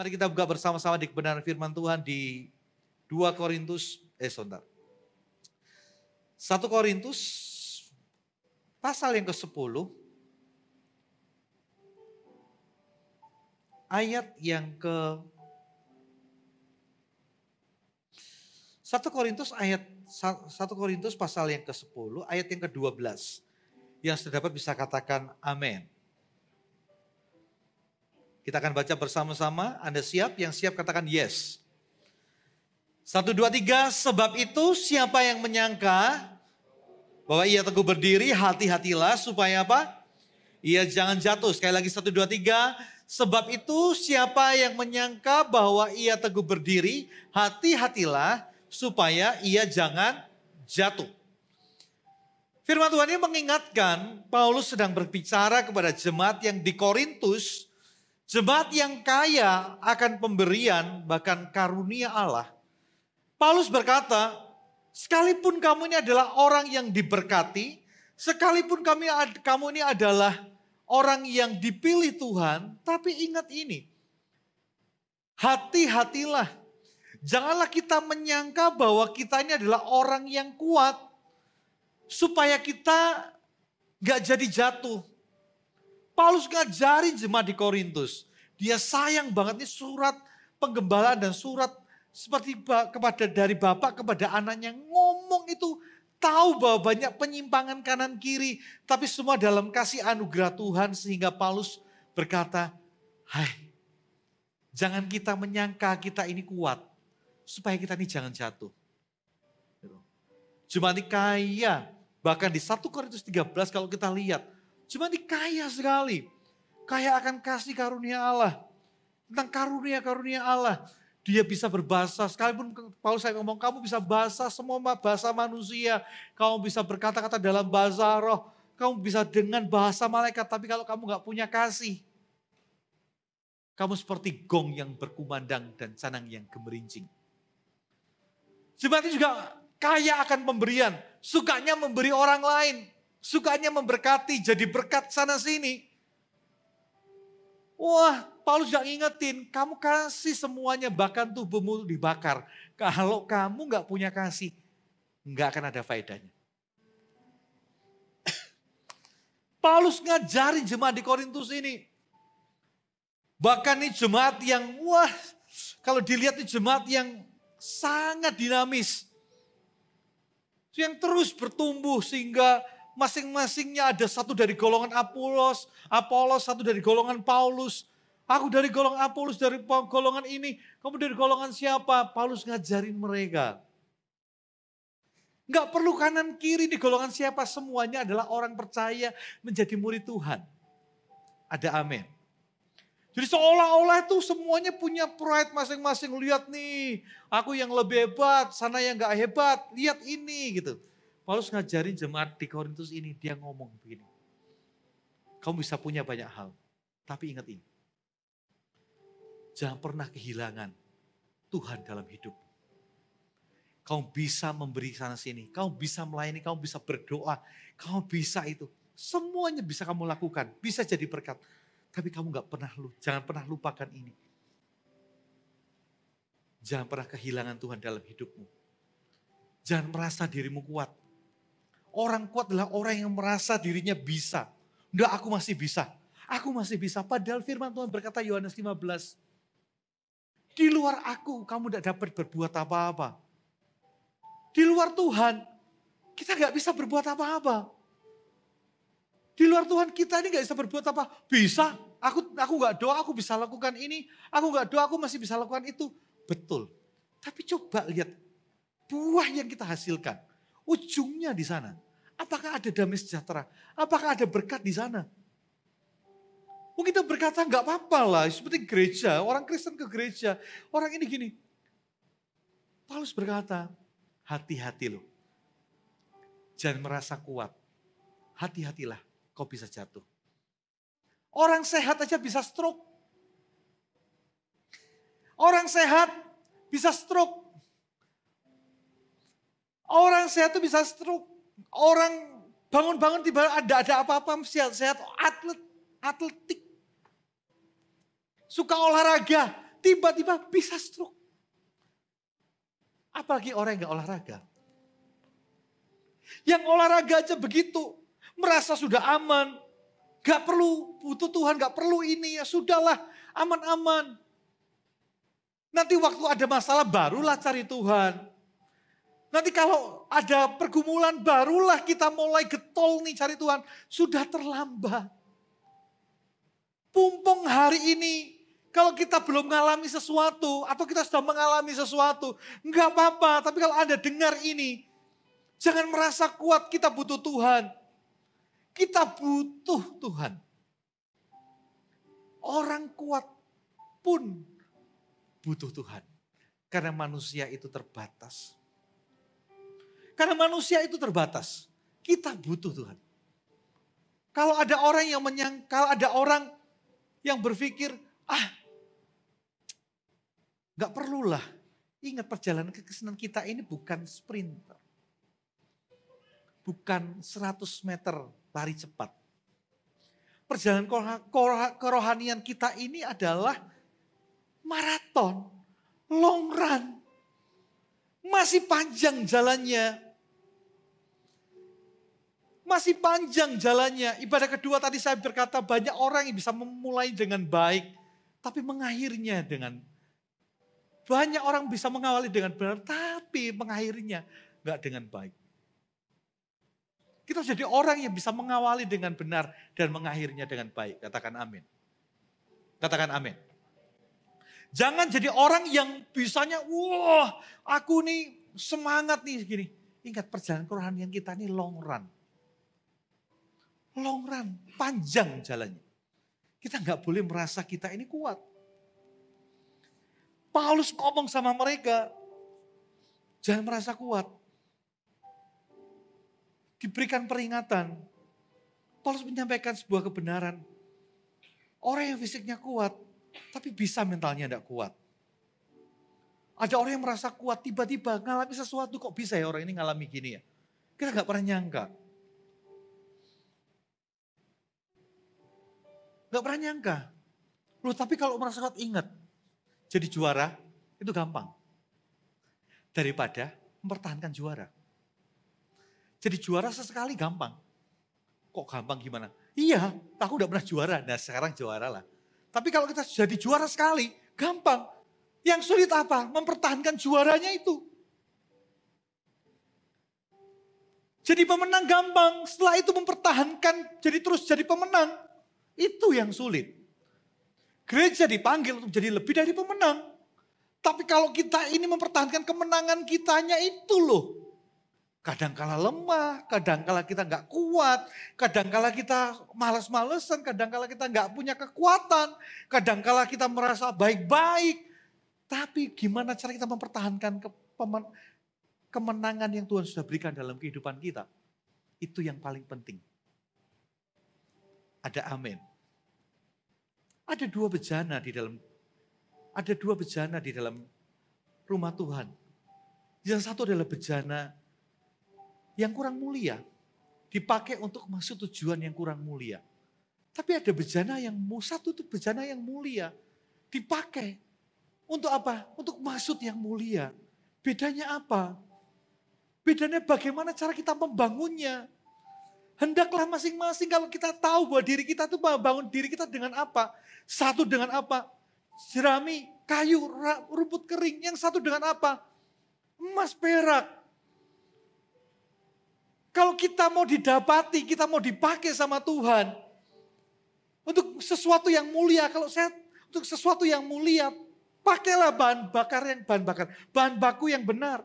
Mari kita buka bersama-sama di kebenaran firman Tuhan di 2 Korintus, eh sebentar. 1 Korintus pasal yang ke-10 ayat yang ke 1 Korintus ayat 1 Korintus pasal yang ke-10 ayat yang ke-12 yang terdapat bisa katakan amin. Kita akan baca bersama-sama. Anda siap? Yang siap katakan yes. Satu, dua, tiga. Sebab itu siapa yang menyangka bahwa ia teguh berdiri, hati-hatilah supaya apa? Ia jangan jatuh. Sekali lagi satu, dua, tiga. Sebab itu siapa yang menyangka bahwa ia teguh berdiri, hati-hatilah supaya ia jangan jatuh. Firman Tuhan ini mengingatkan Paulus sedang berbicara kepada jemaat yang di Korintus Jemaat yang kaya akan pemberian bahkan karunia Allah. Paulus berkata, sekalipun kamu ini adalah orang yang diberkati, sekalipun kami kamu ini adalah orang yang dipilih Tuhan, tapi ingat ini. Hati-hatilah. Janganlah kita menyangka bahwa kita ini adalah orang yang kuat supaya kita gak jadi jatuh Paulus ngajarin jemaat di Korintus. Dia sayang banget nih surat penggembalaan dan surat seperti kepada dari bapak kepada anaknya ngomong itu tahu bahwa banyak penyimpangan kanan kiri tapi semua dalam kasih anugerah Tuhan sehingga Paulus berkata, "Hai, jangan kita menyangka kita ini kuat supaya kita ini jangan jatuh." Gitu. Jemaat ini kaya, bahkan di 1 Korintus 13 kalau kita lihat Cuma dikaya sekali. Kaya akan kasih karunia Allah. Tentang karunia-karunia Allah. Dia bisa berbahasa, sekalipun Paulus saya ngomong, kamu bisa bahasa semua bahasa manusia. Kamu bisa berkata-kata dalam bahasa roh. Kamu bisa dengan bahasa malaikat, tapi kalau kamu nggak punya kasih. Kamu seperti gong yang berkumandang dan canang yang gemerincing. Jemaat juga kaya akan pemberian, sukanya memberi orang lain. Sukanya memberkati, jadi berkat sana sini. Wah, Paulus juga ngingetin, kamu kasih semuanya, bahkan tubuhmu dibakar. Kalau kamu nggak punya kasih, nggak akan ada faedahnya. Paulus ngajarin jemaat di Korintus ini. Bahkan ini jemaat yang, wah, kalau dilihat ini jemaat yang sangat dinamis. Yang terus bertumbuh sehingga masing-masingnya ada satu dari golongan Apolos, Apolos satu dari golongan Paulus. Aku dari golongan Apolos, dari golongan ini. Kamu dari golongan siapa? Paulus ngajarin mereka. Nggak perlu kanan kiri di golongan siapa. Semuanya adalah orang percaya menjadi murid Tuhan. Ada amin. Jadi seolah-olah itu semuanya punya pride masing-masing. Lihat nih, aku yang lebih hebat, sana yang gak hebat. Lihat ini gitu. Paulus ngajarin jemaat di Korintus ini, dia ngomong begini. Kamu bisa punya banyak hal, tapi ingat ini. Jangan pernah kehilangan Tuhan dalam hidup. Kau bisa memberi sana sini, kau bisa melayani, kau bisa berdoa, kau bisa itu. Semuanya bisa kamu lakukan, bisa jadi berkat. Tapi kamu gak pernah jangan pernah lupakan ini. Jangan pernah kehilangan Tuhan dalam hidupmu. Jangan merasa dirimu kuat. Orang kuat adalah orang yang merasa dirinya bisa. Enggak, aku masih bisa. Aku masih bisa. Padahal firman Tuhan berkata Yohanes 15. Di luar aku kamu tidak dapat berbuat apa-apa. Di luar Tuhan kita nggak bisa berbuat apa-apa. Di luar Tuhan kita ini nggak bisa berbuat apa. Bisa, aku aku nggak doa aku bisa lakukan ini. Aku nggak doa aku masih bisa lakukan itu. Betul. Tapi coba lihat buah yang kita hasilkan. Ujungnya di sana. Apakah ada damai sejahtera? Apakah ada berkat di sana? Oh kita berkata nggak apa-apa lah, seperti gereja, orang Kristen ke gereja, orang ini gini. Paulus berkata, hati-hati loh. Jangan merasa kuat. Hati-hatilah, kau bisa jatuh. Orang sehat aja bisa stroke. Orang sehat bisa stroke. Orang sehat itu bisa stroke. Orang bangun-bangun tiba ada ada apa-apa sehat-sehat atlet atletik suka olahraga tiba-tiba bisa stroke apalagi orang yang gak olahraga yang olahraga aja begitu merasa sudah aman gak perlu butuh Tuhan gak perlu ini ya sudahlah aman-aman nanti waktu ada masalah barulah cari Tuhan Nanti kalau ada pergumulan barulah kita mulai getol nih cari Tuhan. Sudah terlambat. Pumpung hari ini kalau kita belum mengalami sesuatu atau kita sudah mengalami sesuatu, nggak apa-apa. Tapi kalau Anda dengar ini, jangan merasa kuat kita butuh Tuhan. Kita butuh Tuhan. Orang kuat pun butuh Tuhan. Karena manusia itu terbatas. Karena manusia itu terbatas. Kita butuh Tuhan. Kalau ada orang yang menyangkal ada orang yang berpikir, ah, nggak perlulah. Ingat perjalanan kekesenan kita ini bukan sprinter. Bukan 100 meter lari cepat. Perjalanan kerohanian kita ini adalah maraton, long run. Masih panjang jalannya. Masih panjang jalannya. Ibadah kedua tadi saya berkata banyak orang yang bisa memulai dengan baik. Tapi mengakhirnya dengan banyak orang bisa mengawali dengan benar, tapi mengakhirinya gak dengan baik. Kita jadi orang yang bisa mengawali dengan benar dan mengakhirinya dengan baik. Katakan amin. Katakan amin. Jangan jadi orang yang bisanya, wah aku nih semangat nih gini. Ingat perjalanan kerohanian kita ini long run long run, panjang jalannya. Kita nggak boleh merasa kita ini kuat. Paulus ngomong sama mereka, jangan merasa kuat. Diberikan peringatan. Paulus menyampaikan sebuah kebenaran. Orang yang fisiknya kuat, tapi bisa mentalnya tidak kuat. Ada orang yang merasa kuat, tiba-tiba ngalami sesuatu kok bisa ya orang ini ngalami gini ya. Kita nggak pernah nyangka. Gak pernah nyangka. Loh tapi kalau merasakan ingat, jadi juara itu gampang. Daripada mempertahankan juara. Jadi juara sesekali gampang. Kok gampang gimana? Iya, aku udah pernah juara. Nah sekarang juara lah. Tapi kalau kita jadi juara sekali, gampang. Yang sulit apa? Mempertahankan juaranya itu. Jadi pemenang gampang, setelah itu mempertahankan, jadi terus jadi pemenang. Itu yang sulit. Gereja dipanggil untuk jadi lebih dari pemenang. Tapi kalau kita ini mempertahankan kemenangan kitanya itu loh. Kadang kala lemah, kadang kala kita nggak kuat, kadang kala kita males malesan kadang kala kita nggak punya kekuatan, kadang kala kita merasa baik-baik. Tapi gimana cara kita mempertahankan kemenangan yang Tuhan sudah berikan dalam kehidupan kita? Itu yang paling penting. Ada amin. Ada dua bejana di dalam ada dua bejana di dalam rumah Tuhan. Yang satu adalah bejana yang kurang mulia, dipakai untuk maksud tujuan yang kurang mulia. Tapi ada bejana yang satu itu bejana yang mulia, dipakai untuk apa? Untuk maksud yang mulia. Bedanya apa? Bedanya bagaimana cara kita membangunnya. Hendaklah masing-masing kalau kita tahu bahwa diri kita itu bangun diri kita dengan apa. Satu dengan apa. Jerami, kayu, rumput kering. Yang satu dengan apa? Emas, perak. Kalau kita mau didapati, kita mau dipakai sama Tuhan. Untuk sesuatu yang mulia, kalau saya untuk sesuatu yang mulia, pakailah bahan bakar yang bahan bakar, bahan baku yang benar.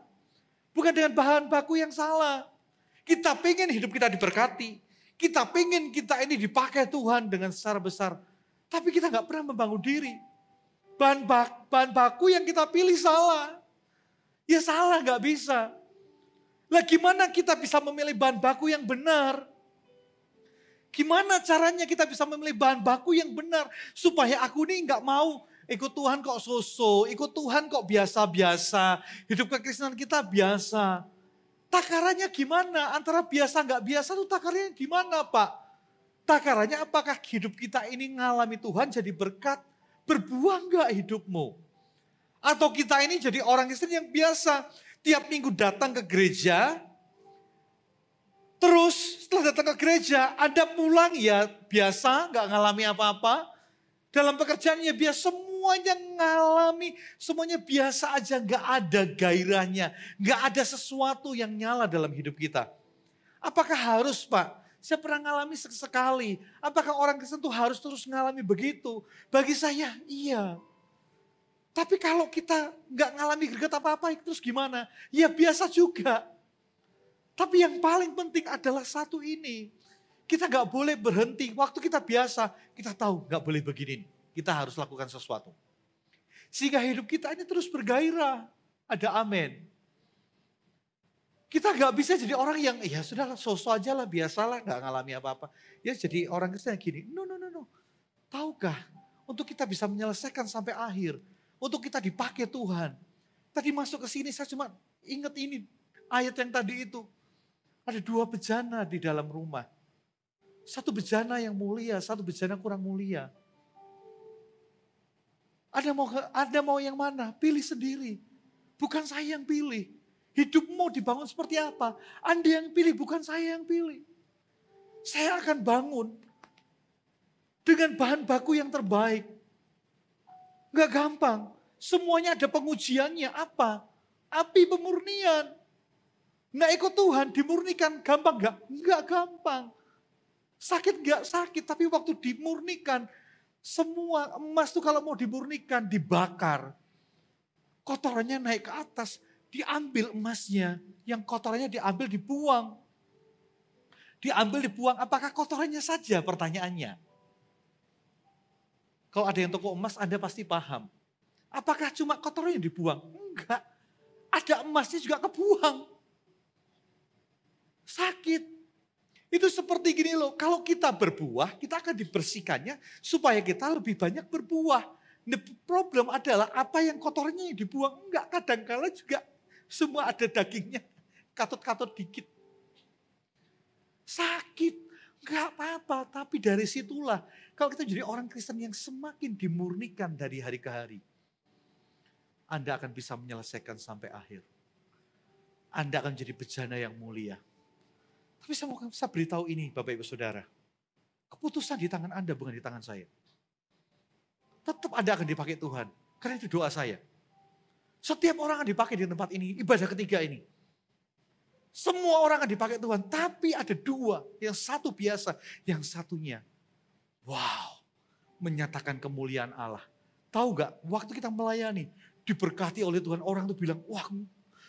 Bukan dengan bahan baku yang salah. Kita pengen hidup kita diberkati. Kita pengen kita ini dipakai Tuhan dengan secara besar. Tapi kita nggak pernah membangun diri. Bahan, bak, bahan baku yang kita pilih salah. Ya salah nggak bisa. Lah gimana kita bisa memilih bahan baku yang benar? Gimana caranya kita bisa memilih bahan baku yang benar supaya aku ini nggak mau ikut Tuhan kok soso, ikut Tuhan kok biasa-biasa, hidup kekristenan kita biasa. Takarannya gimana? Antara biasa nggak biasa tuh takarannya gimana Pak? Takarannya apakah hidup kita ini ngalami Tuhan jadi berkat? Berbuah nggak hidupmu? Atau kita ini jadi orang Kristen yang biasa. Tiap minggu datang ke gereja. Terus setelah datang ke gereja, Anda pulang ya biasa, nggak ngalami apa-apa. Dalam pekerjaannya ya biasa, semuanya ngalami, semuanya biasa aja, nggak ada gairahnya, nggak ada sesuatu yang nyala dalam hidup kita. Apakah harus Pak? Saya pernah ngalami sekali. Apakah orang Kristen harus terus ngalami begitu? Bagi saya, iya. Tapi kalau kita nggak ngalami greget apa-apa, terus gimana? Ya biasa juga. Tapi yang paling penting adalah satu ini. Kita nggak boleh berhenti. Waktu kita biasa, kita tahu nggak boleh begini kita harus lakukan sesuatu. Sehingga hidup kita ini terus bergairah. Ada amin. Kita gak bisa jadi orang yang, ya sudah sosok aja lah, biasalah, gak ngalami apa-apa. Ya jadi orang Kristen yang gini, no, no, no, no. Taukah untuk kita bisa menyelesaikan sampai akhir. Untuk kita dipakai Tuhan. Tadi masuk ke sini saya cuma ingat ini ayat yang tadi itu. Ada dua bejana di dalam rumah. Satu bejana yang mulia, satu bejana kurang mulia. Anda mau Anda mau yang mana? Pilih sendiri. Bukan saya yang pilih. Hidupmu dibangun seperti apa? Anda yang pilih, bukan saya yang pilih. Saya akan bangun dengan bahan baku yang terbaik. Gak gampang. Semuanya ada pengujiannya. Apa? Api pemurnian. Nggak ikut Tuhan, dimurnikan. Gampang nggak? Nggak gampang. Sakit nggak sakit, tapi waktu dimurnikan, semua emas tuh kalau mau dimurnikan, dibakar. Kotorannya naik ke atas, diambil emasnya. Yang kotorannya diambil, dibuang. Diambil, dibuang. Apakah kotorannya saja pertanyaannya? Kalau ada yang toko emas, Anda pasti paham. Apakah cuma kotorannya dibuang? Enggak. Ada emasnya juga kebuang. Sakit itu seperti gini loh, kalau kita berbuah, kita akan dibersihkannya supaya kita lebih banyak berbuah. The nah, problem adalah apa yang kotornya yang dibuang. Enggak, kadangkala juga semua ada dagingnya. Katut-katut dikit. Sakit. Enggak apa-apa, tapi dari situlah. Kalau kita jadi orang Kristen yang semakin dimurnikan dari hari ke hari. Anda akan bisa menyelesaikan sampai akhir. Anda akan jadi bejana yang mulia. Tapi saya mau saya beritahu ini Bapak Ibu Saudara. Keputusan di tangan Anda bukan di tangan saya. Tetap Anda akan dipakai Tuhan. Karena itu doa saya. Setiap orang akan dipakai di tempat ini, ibadah ketiga ini. Semua orang akan dipakai Tuhan, tapi ada dua. Yang satu biasa, yang satunya. Wow, menyatakan kemuliaan Allah. Tahu gak, waktu kita melayani, diberkati oleh Tuhan, orang itu bilang, wah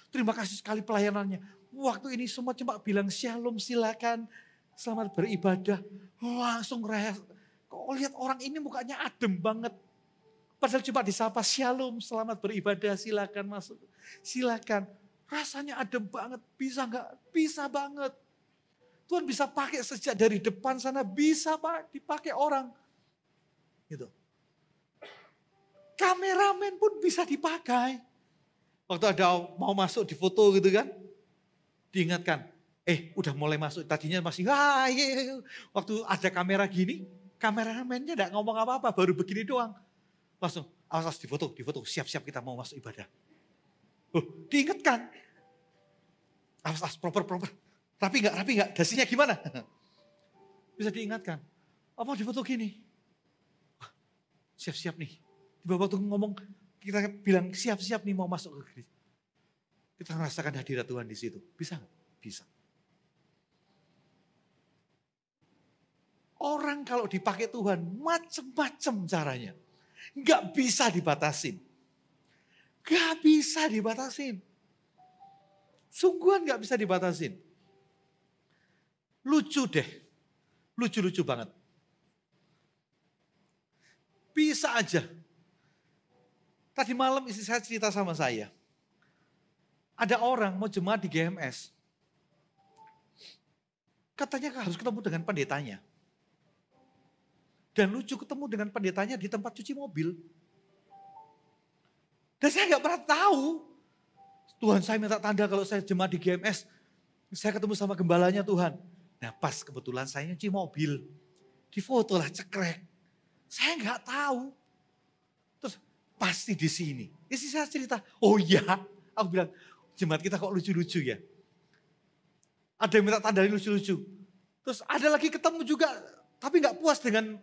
terima kasih sekali pelayanannya. Waktu ini semua cuma bilang shalom silakan selamat beribadah. Langsung rehat. Kok lihat orang ini mukanya adem banget. Padahal cuma disapa shalom selamat beribadah silakan masuk. Silakan. Rasanya adem banget. Bisa nggak? Bisa banget. Tuhan bisa pakai sejak dari depan sana bisa pak dipakai orang gitu. Kameramen pun bisa dipakai. Waktu ada mau masuk di foto gitu kan diingatkan. Eh, udah mulai masuk. Tadinya masih, wah, iya, iya, iya. waktu ada kamera gini, kameramennya gak ngomong apa-apa, baru begini doang. Langsung, awas, awas difoto, difoto, siap-siap kita mau masuk ibadah. Oh, diingatkan. Awas, awas, proper, proper. Rapi gak, rapi gak, dasinya gimana? Bisa diingatkan. Apa difoto gini? Siap-siap nih. Tiba waktu ngomong, kita bilang siap-siap nih mau masuk ke gereja kita merasakan hadirat Tuhan di situ. Bisa nggak? Bisa. Orang kalau dipakai Tuhan macem-macem caranya. Nggak bisa dibatasin. Nggak bisa dibatasin. Sungguhan nggak bisa dibatasin. Lucu deh. Lucu-lucu banget. Bisa aja. Tadi malam istri saya cerita sama saya. Ada orang mau jemaat di GMS. Katanya harus ketemu dengan pendetanya. Dan lucu ketemu dengan pendetanya di tempat cuci mobil. Dan saya gak pernah tahu. Tuhan saya minta tanda kalau saya jemaat di GMS. Saya ketemu sama gembalanya Tuhan. Nah pas kebetulan saya nyuci mobil. Di foto lah cekrek. Saya gak tahu. Terus pasti di sini. Istri saya cerita, oh iya. Aku bilang, jemaat kita kok lucu-lucu ya. Ada yang minta tandanya lucu-lucu. Terus ada lagi ketemu juga, tapi nggak puas dengan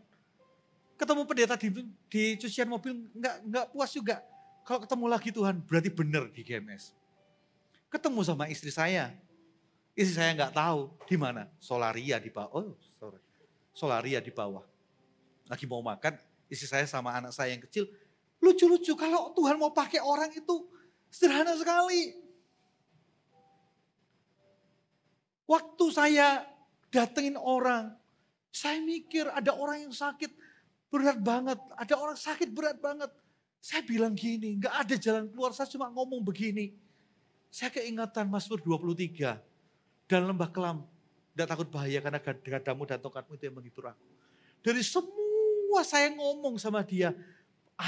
ketemu pendeta di, di cucian mobil, nggak nggak puas juga. Kalau ketemu lagi Tuhan, berarti benar di GMS. Ketemu sama istri saya, istri saya nggak tahu di mana, solaria di bawah. Oh, sorry, solaria di bawah. Lagi mau makan, istri saya sama anak saya yang kecil, lucu-lucu. Kalau Tuhan mau pakai orang itu sederhana sekali. Waktu saya datengin orang, saya mikir ada orang yang sakit berat banget, ada orang sakit berat banget. Saya bilang gini, nggak ada jalan keluar, saya cuma ngomong begini. Saya keingatan Mazmur 23, dan lembah kelam, tidak takut bahaya karena gadamu dan tongkatmu itu yang menghibur aku. Dari semua saya ngomong sama dia,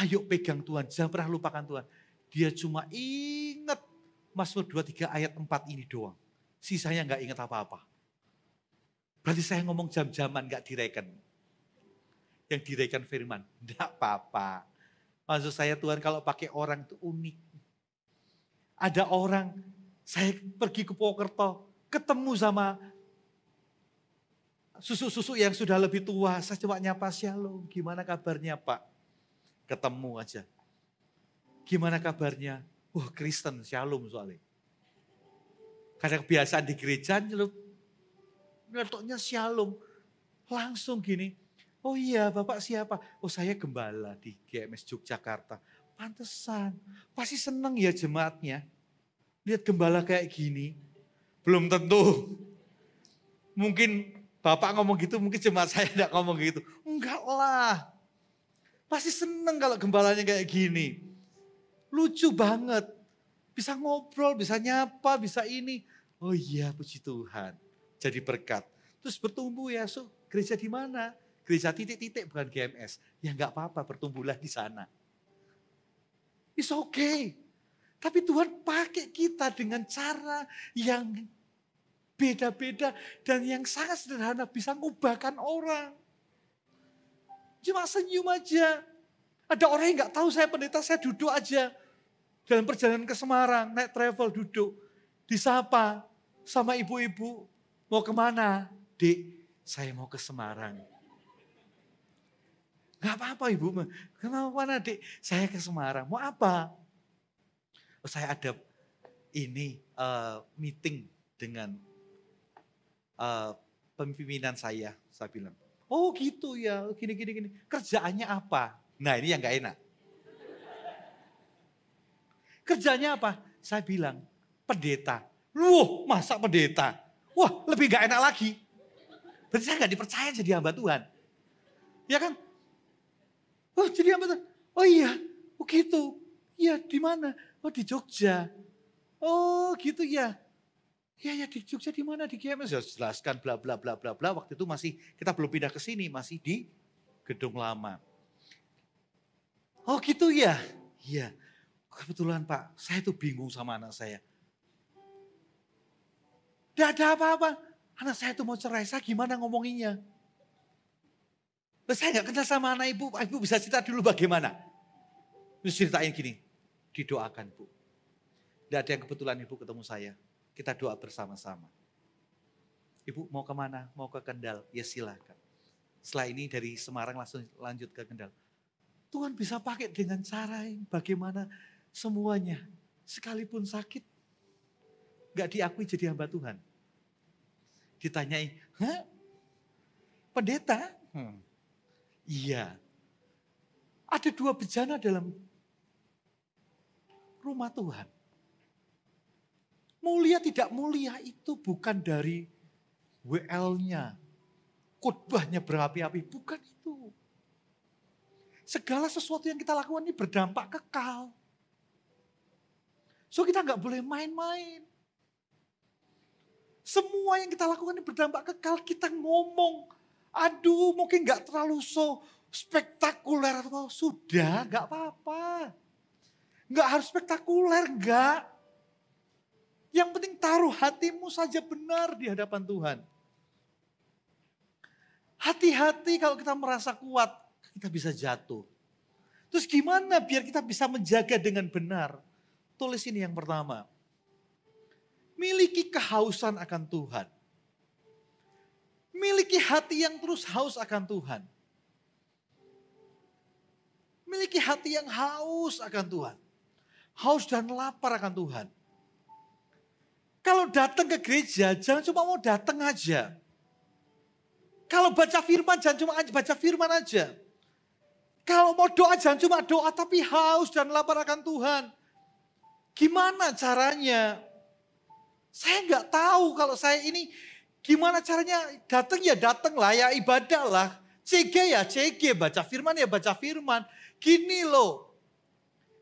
ayo pegang Tuhan, jangan pernah lupakan Tuhan. Dia cuma ingat Mazmur 23 ayat 4 ini doang sisanya nggak ingat apa-apa. Berarti saya ngomong jam-jaman nggak direken. Yang direken firman, enggak apa-apa. Maksud saya Tuhan kalau pakai orang itu unik. Ada orang, saya pergi ke Pokerto, ketemu sama susu-susu yang sudah lebih tua. Saya coba nyapa, shalom, gimana kabarnya Pak? Ketemu aja. Gimana kabarnya? Wah Kristen, shalom soalnya. Karena kebiasaan di gereja nyelup. Nyeletuknya shalom. Langsung gini. Oh iya Bapak siapa? Oh saya gembala di GMS Yogyakarta. Pantesan. Pasti seneng ya jemaatnya. Lihat gembala kayak gini. Belum tentu. Mungkin Bapak ngomong gitu, mungkin jemaat saya tidak ngomong gitu. Enggak lah. Pasti seneng kalau gembalanya kayak gini. Lucu banget bisa ngobrol, bisa nyapa, bisa ini. Oh iya, puji Tuhan. Jadi berkat. Terus bertumbuh ya, so, gereja di mana? Gereja titik-titik bukan GMS. Ya nggak apa-apa, bertumbuhlah di sana. It's okay. Tapi Tuhan pakai kita dengan cara yang beda-beda dan yang sangat sederhana bisa mengubahkan orang. Cuma senyum aja. Ada orang yang nggak tahu saya pendeta, saya duduk aja. Dalam perjalanan ke Semarang, naik travel, duduk. Disapa sama ibu-ibu. Mau kemana? Dek, saya mau ke Semarang. Gak apa-apa ibu. Kenapa mana dek? Saya ke Semarang. Mau apa? Oh, saya ada ini uh, meeting dengan uh, pemimpinan saya. Saya bilang, oh gitu ya, gini gini gini. Kerjaannya apa? Nah ini yang gak enak. Kerjanya apa? Saya bilang, pendeta. Wah, masa pendeta? Wah, lebih gak enak lagi. Berarti saya gak dipercaya jadi hamba Tuhan. Ya kan? Oh, jadi hamba Tuhan. Oh iya, oh gitu. Iya, di mana? Oh, di Jogja. Oh, gitu ya. Ya ya di Jogja di mana di GMS ya jelaskan bla bla bla bla bla waktu itu masih kita belum pindah ke sini masih di gedung lama. Oh gitu ya. Iya. iya kebetulan Pak, saya itu bingung sama anak saya. Tidak ada apa-apa. Anak saya itu mau cerai, saya gimana ngomonginnya? Saya nggak kenal sama anak ibu, ibu bisa cerita dulu bagaimana? Terus ceritain gini, didoakan bu. Tidak ada yang kebetulan ibu ketemu saya. Kita doa bersama-sama. Ibu mau kemana? Mau ke Kendal? Ya silakan. Setelah ini dari Semarang langsung lanjut ke Kendal. Tuhan bisa pakai dengan cara yang bagaimana semuanya. Sekalipun sakit, gak diakui jadi hamba Tuhan. Ditanyai, Hah? pendeta? Hmm. Iya. Ada dua bejana dalam rumah Tuhan. Mulia tidak mulia itu bukan dari WL-nya, khotbahnya berapi-api, bukan itu. Segala sesuatu yang kita lakukan ini berdampak kekal. So kita nggak boleh main-main. Semua yang kita lakukan ini berdampak kekal. Kita ngomong, aduh mungkin nggak terlalu so spektakuler atau sudah nggak apa-apa. Nggak harus spektakuler, nggak. Yang penting taruh hatimu saja benar di hadapan Tuhan. Hati-hati kalau kita merasa kuat, kita bisa jatuh. Terus gimana biar kita bisa menjaga dengan benar? Tulis ini yang pertama. Miliki kehausan akan Tuhan. Miliki hati yang terus haus akan Tuhan. Miliki hati yang haus akan Tuhan. Haus dan lapar akan Tuhan. Kalau datang ke gereja, jangan cuma mau datang aja. Kalau baca firman, jangan cuma baca firman aja. Kalau mau doa, jangan cuma doa, tapi haus dan lapar akan Tuhan. Gimana caranya? Saya nggak tahu kalau saya ini gimana caranya datang ya datang lah ya ibadah lah. CG ya CG, baca firman ya baca firman. Gini loh,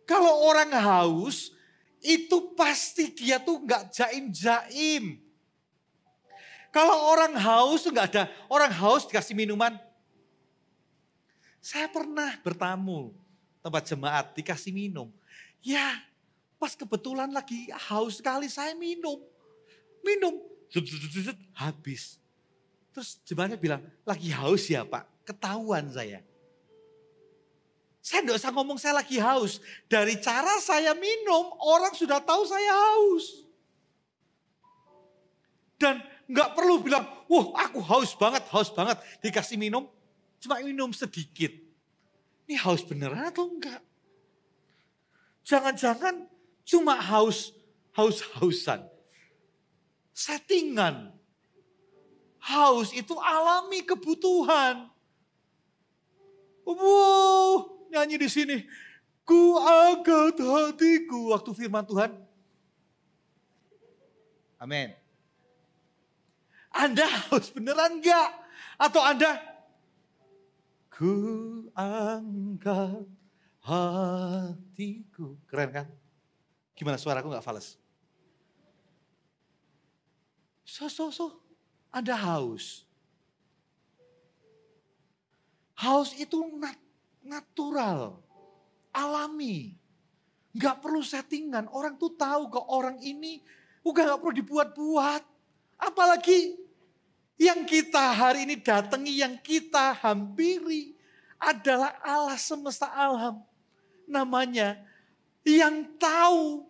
kalau orang haus itu pasti dia tuh nggak jaim-jaim. Kalau orang haus tuh nggak ada, orang haus dikasih minuman. Saya pernah bertamu tempat jemaat dikasih minum. Ya Pas kebetulan lagi haus sekali saya minum. Minum. Habis. Terus jemaatnya bilang, lagi haus ya pak? Ketahuan saya. Saya tidak usah ngomong saya lagi haus. Dari cara saya minum, orang sudah tahu saya haus. Dan nggak perlu bilang, wah aku haus banget, haus banget. Dikasih minum, cuma minum sedikit. Ini haus beneran atau enggak? Jangan-jangan Cuma haus, haus-hausan. Settingan. Haus itu alami kebutuhan. Wow, nyanyi di sini. Ku angkat hatiku. Waktu firman Tuhan. Amin. Anda haus beneran enggak? Atau Anda? Ku angkat hatiku. Keren kan? Gimana suaraku nggak fales? So, so, so. Anda haus. Haus itu nat natural, alami. Gak perlu settingan. Orang tuh tahu ke orang ini udah gak perlu dibuat-buat. Apalagi yang kita hari ini datangi, yang kita hampiri adalah Allah semesta alam. Namanya yang tahu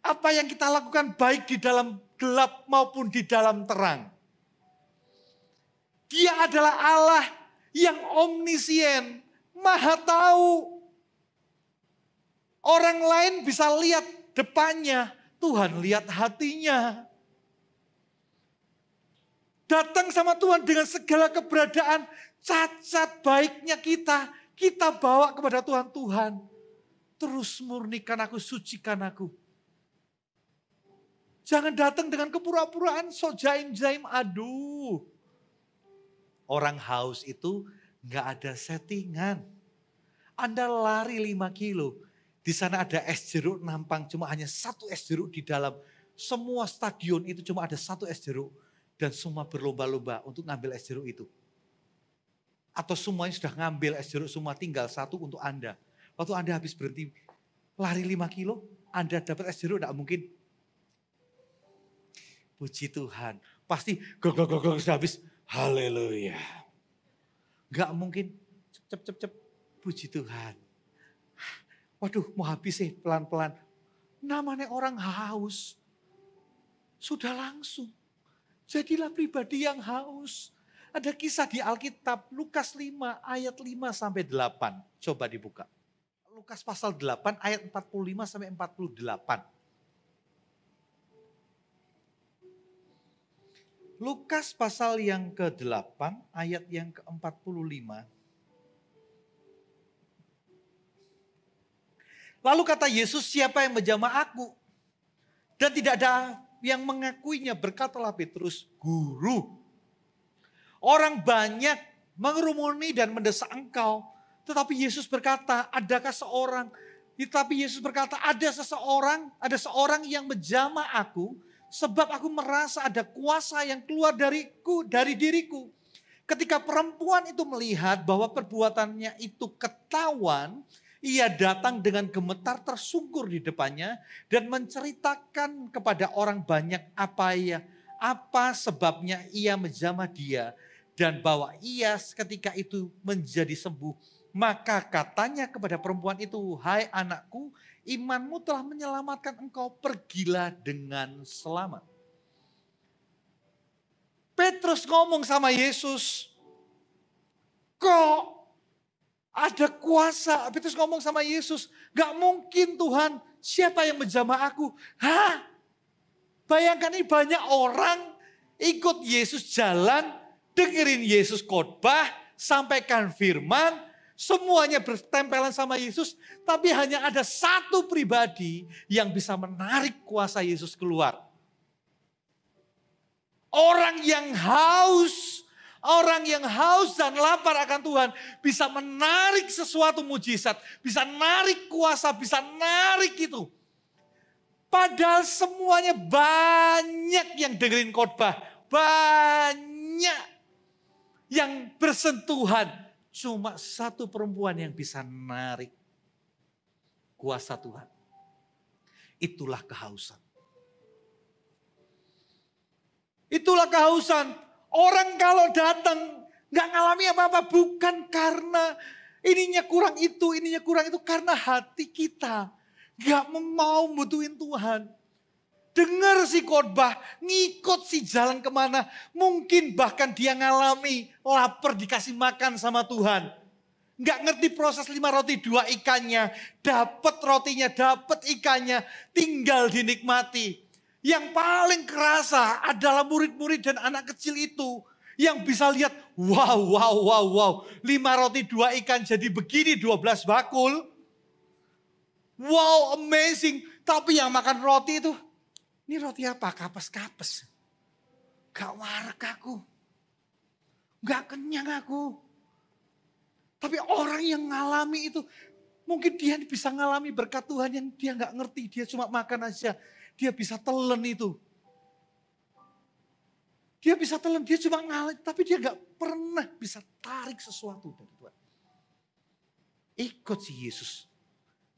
apa yang kita lakukan baik di dalam gelap maupun di dalam terang. Dia adalah Allah yang omnisien, maha tahu. Orang lain bisa lihat depannya, Tuhan lihat hatinya. Datang sama Tuhan dengan segala keberadaan, cacat baiknya kita, kita bawa kepada Tuhan. Tuhan, terus murnikan aku, sucikan aku. Jangan datang dengan kepura-puraan, so jaim-jaim, aduh. Orang haus itu nggak ada settingan. Anda lari 5 kilo, di sana ada es jeruk nampang, cuma hanya satu es jeruk di dalam. Semua stadion itu cuma ada satu es jeruk. Dan semua berlomba-lomba untuk ngambil es jeruk itu. Atau semuanya sudah ngambil es jeruk, semua tinggal satu untuk Anda. Waktu Anda habis berhenti lari 5 kilo, Anda dapat es jeruk enggak mungkin. Puji Tuhan. Pasti gong sudah habis. Haleluya. Enggak mungkin. Cep cep cep cep. Puji Tuhan. Waduh mau habis sih pelan-pelan. Namanya orang haus. Sudah langsung. Jadilah pribadi yang haus. Ada kisah di Alkitab Lukas 5 ayat 5 sampai 8. Coba dibuka. Lukas pasal 8 ayat 45 sampai 48. Lukas pasal yang ke-8 ayat yang ke-45. Lalu kata Yesus, siapa yang menjama aku? Dan tidak ada yang mengakuinya, berkatalah Petrus, guru. Orang banyak mengerumuni dan mendesak engkau tetapi Yesus berkata, adakah seorang? Tetapi Yesus berkata, ada seseorang, ada seorang yang menjama aku, sebab aku merasa ada kuasa yang keluar dariku, dari diriku. Ketika perempuan itu melihat bahwa perbuatannya itu ketahuan, ia datang dengan gemetar tersungkur di depannya dan menceritakan kepada orang banyak apa ia, ya, apa sebabnya ia menjamah dia dan bahwa ia ketika itu menjadi sembuh maka katanya kepada perempuan itu, "Hai anakku, imanmu telah menyelamatkan engkau, pergilah dengan selamat." Petrus ngomong sama Yesus, "Kok ada kuasa?" Petrus ngomong sama Yesus, "Gak mungkin Tuhan, siapa yang menjamah aku?" Hah? Bayangkan ini banyak orang ikut Yesus jalan, dengerin Yesus khotbah, sampaikan firman, semuanya bertempelan sama Yesus, tapi hanya ada satu pribadi yang bisa menarik kuasa Yesus keluar. Orang yang haus, orang yang haus dan lapar akan Tuhan bisa menarik sesuatu mujizat, bisa narik kuasa, bisa narik itu. Padahal semuanya banyak yang dengerin khotbah, banyak yang bersentuhan, Cuma satu perempuan yang bisa narik kuasa Tuhan. Itulah kehausan. Itulah kehausan. Orang kalau datang nggak ngalami apa-apa bukan karena ininya kurang itu, ininya kurang itu karena hati kita nggak mau butuhin Tuhan dengar si khotbah, ngikut si jalan kemana. Mungkin bahkan dia ngalami lapar dikasih makan sama Tuhan. Nggak ngerti proses lima roti dua ikannya. Dapat rotinya, dapat ikannya, tinggal dinikmati. Yang paling kerasa adalah murid-murid dan anak kecil itu. Yang bisa lihat, wow, wow, wow, wow. Lima roti dua ikan jadi begini, dua belas bakul. Wow, amazing. Tapi yang makan roti itu, ini roti apa? Kapes-kapes. Gak warak aku. Gak kenyang aku. Tapi orang yang ngalami itu. Mungkin dia bisa ngalami berkat Tuhan yang dia gak ngerti. Dia cuma makan aja. Dia bisa telen itu. Dia bisa telan, dia cuma ngalir, tapi dia gak pernah bisa tarik sesuatu dari Tuhan. Ikut si Yesus.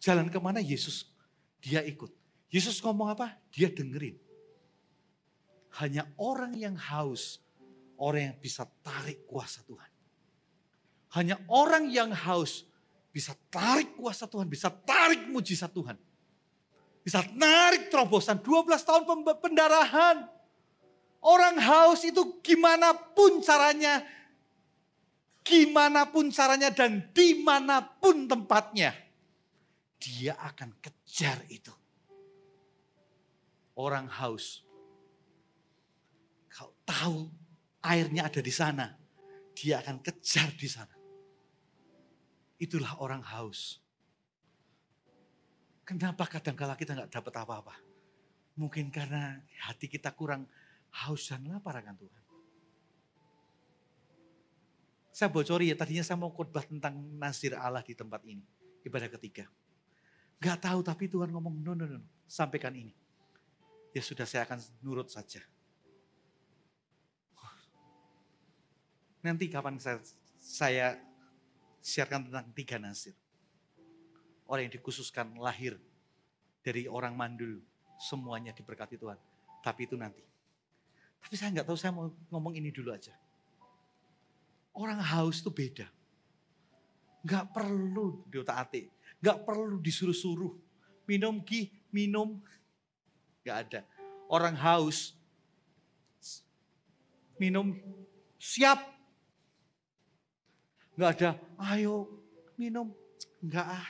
Jalan kemana Yesus, dia ikut. Yesus ngomong apa? Dia dengerin. Hanya orang yang haus, orang yang bisa tarik kuasa Tuhan. Hanya orang yang haus bisa tarik kuasa Tuhan, bisa tarik mujizat Tuhan. Bisa tarik terobosan 12 tahun pendarahan. Orang haus itu gimana pun caranya, gimana pun caranya dan dimanapun tempatnya. Dia akan kejar itu orang haus. Kau tahu airnya ada di sana, dia akan kejar di sana. Itulah orang haus. Kenapa kadang-kala kita nggak dapat apa-apa? Mungkin karena hati kita kurang haus dan lapar akan Tuhan. Saya bocori ya, tadinya saya mau khotbah tentang nasir Allah di tempat ini. Ibadah ketiga. Gak tahu tapi Tuhan ngomong, no, no, no, sampaikan ini ya sudah saya akan nurut saja. Nanti kapan saya, saya siarkan tentang tiga nasir. Orang yang dikhususkan lahir dari orang mandul, semuanya diberkati Tuhan. Tapi itu nanti. Tapi saya nggak tahu, saya mau ngomong ini dulu aja. Orang haus itu beda. Nggak perlu diotak-atik. Nggak perlu disuruh-suruh. Minum ki, minum Gak ada. Orang haus, minum, siap. Gak ada, ayo minum. Enggak ah.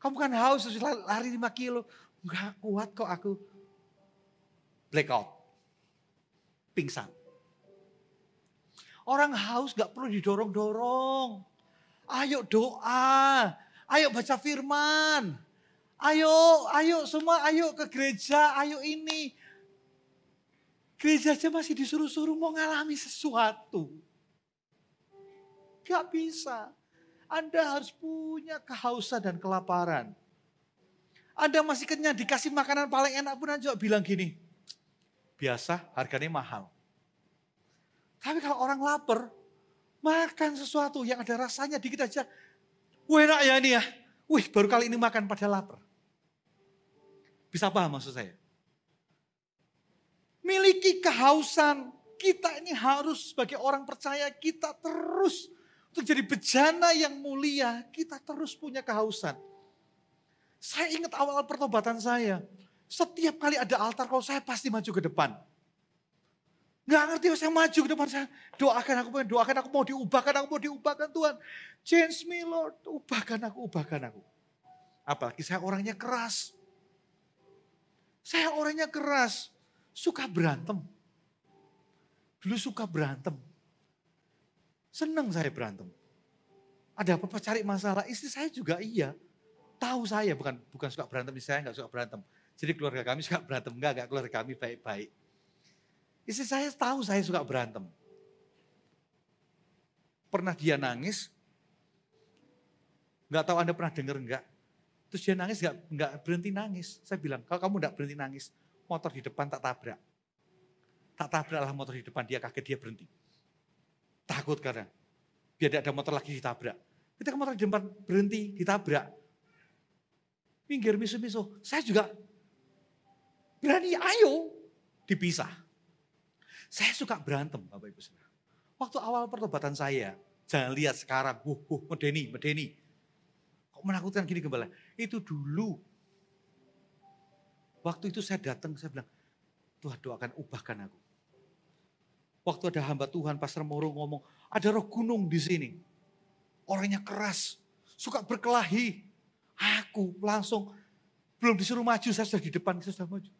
Kamu kan haus, harus lari 5 kilo. Enggak kuat kok aku. Blackout. Pingsan. Orang haus gak perlu didorong-dorong. Ayo doa. Ayo baca firman. Ayo, ayo semua, ayo ke gereja, ayo ini. Gereja aja masih disuruh-suruh mau ngalami sesuatu. Gak bisa. Anda harus punya kehausan dan kelaparan. Anda masih kenyang, dikasih makanan paling enak pun aja bilang gini, biasa harganya mahal. Tapi kalau orang lapar, makan sesuatu yang ada rasanya dikit aja. Wah enak ya ini ya. Wih baru kali ini makan pada lapar. Bisa paham maksud saya? Miliki kehausan. Kita ini harus sebagai orang percaya kita terus untuk jadi bejana yang mulia. Kita terus punya kehausan. Saya ingat awal pertobatan saya. Setiap kali ada altar kalau saya pasti maju ke depan. Gak ngerti saya maju ke depan saya. Doakan aku, doakan aku mau diubahkan, aku mau diubahkan Tuhan. Change me Lord, ubahkan aku, ubahkan aku. Apalagi saya orangnya keras. Saya orangnya keras, suka berantem. Dulu suka berantem. Senang saya berantem. Ada apa-apa cari masalah. Istri saya juga iya. Tahu saya bukan bukan suka berantem, istri saya nggak suka berantem. Jadi keluarga kami suka berantem, enggak, enggak keluarga kami baik-baik. Istri saya tahu saya suka berantem. Pernah dia nangis, Nggak tahu Anda pernah dengar enggak. Terus dia nangis nggak gak berhenti nangis. Saya bilang kalau kamu nggak berhenti nangis, motor di depan tak tabrak. Tak tabraklah motor di depan dia kaget dia berhenti. Takut karena biar tidak ada motor lagi ditabrak. Ketika motor di depan berhenti ditabrak, pinggir misu-misu. saya juga berani ayo dipisah. Saya suka berantem Bapak Ibu Saudara. Waktu awal pertobatan saya, jangan lihat sekarang, wuh, wuh, medeni, medeni menakutkan gini gembala. Itu dulu. Waktu itu saya datang, saya bilang, Tuhan doakan ubahkan aku. Waktu ada hamba Tuhan, Pastor Moro ngomong, ada roh gunung di sini. Orangnya keras, suka berkelahi. Aku langsung, belum disuruh maju, saya sudah di depan, saya sudah maju.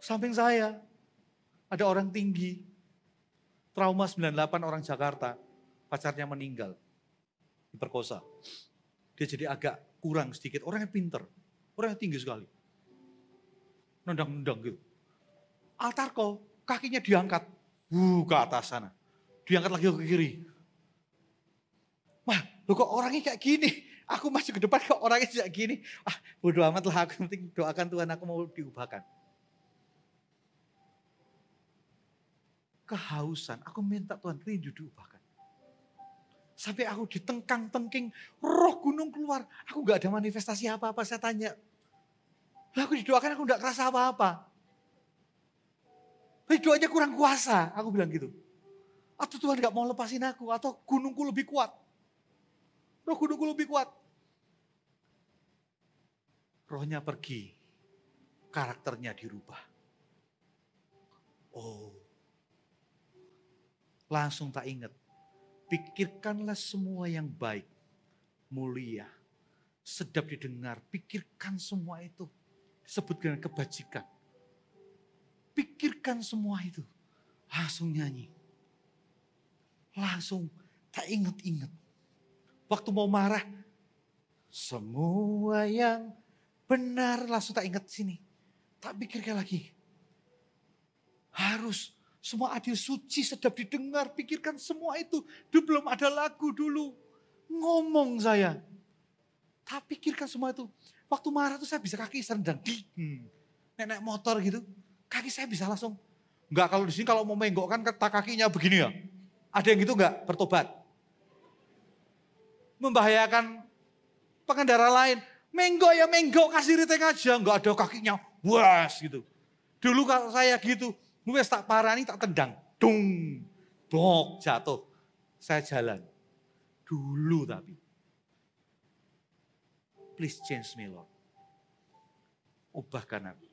Samping saya, ada orang tinggi, trauma 98 orang Jakarta, pacarnya meninggal diperkosa. Dia jadi agak kurang sedikit. Orang yang pinter, orang yang tinggi sekali. Nendang-nendang gitu. altar kok kakinya diangkat. Wuh, ke atas sana. Diangkat lagi ke kiri. Wah, lo kok orangnya kayak gini? Aku masuk ke depan kok orangnya kayak gini. Ah, bodo amat lah aku. Penting doakan Tuhan aku mau diubahkan. Kehausan, aku minta Tuhan rindu diubahkan. Sampai aku ditengkang-tengking, roh gunung keluar. Aku nggak ada manifestasi apa-apa, saya tanya. aku didoakan aku nggak kerasa apa-apa. Tapi doanya kurang kuasa, aku bilang gitu. Atau Tuhan nggak mau lepasin aku, atau gunungku lebih kuat. Roh gunungku lebih kuat. Rohnya pergi, karakternya dirubah. Oh, langsung tak inget Pikirkanlah semua yang baik, mulia, sedap didengar. Pikirkan semua itu. Sebut dengan kebajikan. Pikirkan semua itu. Langsung nyanyi. Langsung tak inget-inget. Waktu mau marah, semua yang benar langsung tak inget sini. Tak pikirkan lagi. Harus semua adil suci sedap didengar. Pikirkan semua itu. Dulu belum ada lagu dulu. Ngomong saya. Tapi pikirkan semua itu. Waktu marah tuh saya bisa kaki serendang. Di, hmm. Nenek motor gitu. Kaki saya bisa langsung. Enggak kalau di sini kalau mau menggok kan kata kakinya begini ya. Ada yang gitu enggak? Bertobat. Membahayakan pengendara lain. Menggok ya menggok kasih riteng aja. Enggak ada kakinya. Wes gitu. Dulu kalau saya gitu, Lu tak tak parani tak tendang. Dung. bok jatuh. Saya jalan. Dulu tapi. Please change me Lord. Ubahkan aku.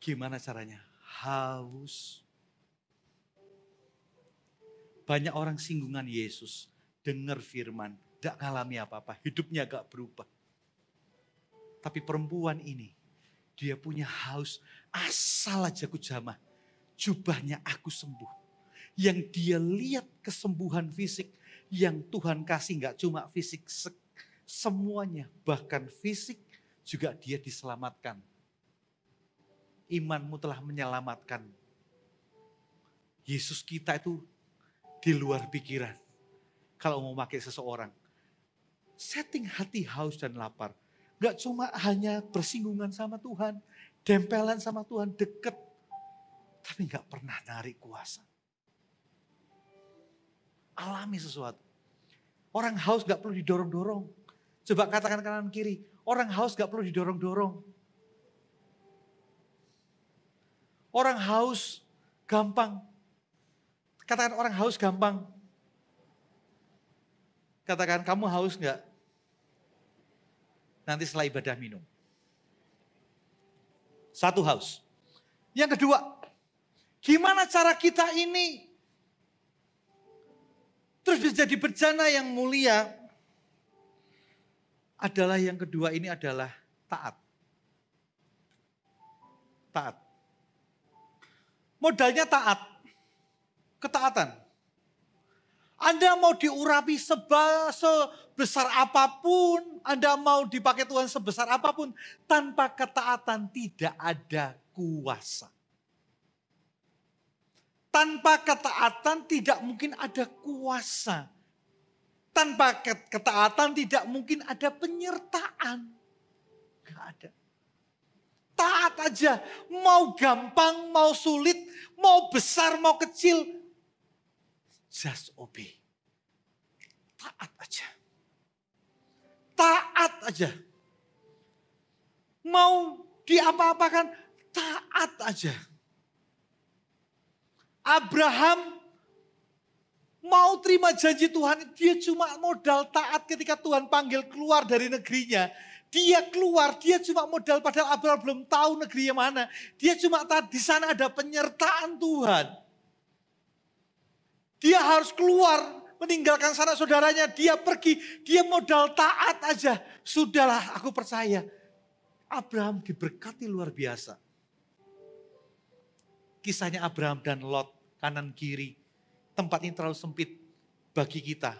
Gimana caranya? Haus. Banyak orang singgungan Yesus. Dengar firman. tidak ngalami apa-apa. Hidupnya gak berubah. Tapi perempuan ini. Dia punya haus Asal aja ku jamah, jubahnya aku sembuh. Yang dia lihat kesembuhan fisik, yang Tuhan kasih nggak cuma fisik, semuanya bahkan fisik juga dia diselamatkan. Imanmu telah menyelamatkan. Yesus kita itu di luar pikiran. Kalau mau pakai seseorang. Setting hati haus dan lapar. Gak cuma hanya bersinggungan sama Tuhan. Dempelan sama Tuhan deket. Tapi gak pernah narik kuasa. Alami sesuatu. Orang haus gak perlu didorong-dorong. Coba katakan kanan kiri. Orang haus gak perlu didorong-dorong. Orang haus gampang. Katakan orang haus gampang. Katakan kamu haus gak? Nanti setelah ibadah minum. Satu haus. Yang kedua, gimana cara kita ini terus bisa jadi bencana yang mulia adalah yang kedua ini adalah taat. Taat. Modalnya taat. Ketaatan. Anda mau diurapi sebesar apapun, Anda mau dipakai Tuhan sebesar apapun, tanpa ketaatan tidak ada kuasa. Tanpa ketaatan tidak mungkin ada kuasa. Tanpa ketaatan tidak mungkin ada penyertaan. Gak ada. Taat aja, mau gampang, mau sulit, mau besar, mau kecil, Just obey. Taat aja. Taat aja. Mau diapa-apakan, taat aja. Abraham mau terima janji Tuhan, dia cuma modal taat ketika Tuhan panggil keluar dari negerinya. Dia keluar, dia cuma modal padahal Abraham belum tahu negerinya mana. Dia cuma taat, di sana ada penyertaan Tuhan. Dia harus keluar meninggalkan sanak saudaranya. Dia pergi, dia modal taat aja. Sudahlah, aku percaya. Abraham diberkati luar biasa. Kisahnya Abraham dan Lot, kanan kiri. Tempat ini terlalu sempit bagi kita.